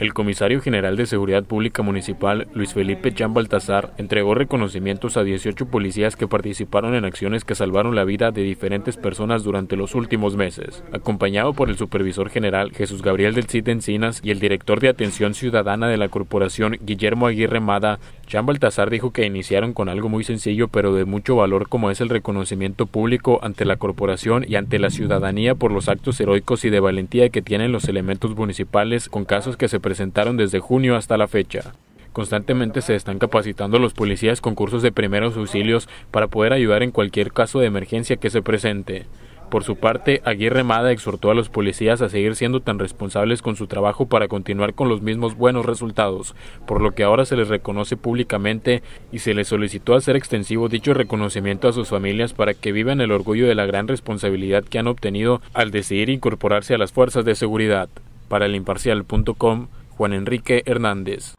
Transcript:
El comisario general de Seguridad Pública Municipal, Luis Felipe Chan Baltazar, entregó reconocimientos a 18 policías que participaron en acciones que salvaron la vida de diferentes personas durante los últimos meses, acompañado por el supervisor general Jesús Gabriel del Cid Encinas y el director de Atención Ciudadana de la Corporación, Guillermo Aguirre Mada, Jean Baltasar dijo que iniciaron con algo muy sencillo pero de mucho valor como es el reconocimiento público ante la corporación y ante la ciudadanía por los actos heroicos y de valentía que tienen los elementos municipales con casos que se presentaron desde junio hasta la fecha. Constantemente se están capacitando los policías con cursos de primeros auxilios para poder ayudar en cualquier caso de emergencia que se presente. Por su parte, Aguirre Mada exhortó a los policías a seguir siendo tan responsables con su trabajo para continuar con los mismos buenos resultados, por lo que ahora se les reconoce públicamente y se les solicitó hacer extensivo dicho reconocimiento a sus familias para que vivan el orgullo de la gran responsabilidad que han obtenido al decidir incorporarse a las fuerzas de seguridad. Para el imparcial.com, Juan Enrique Hernández.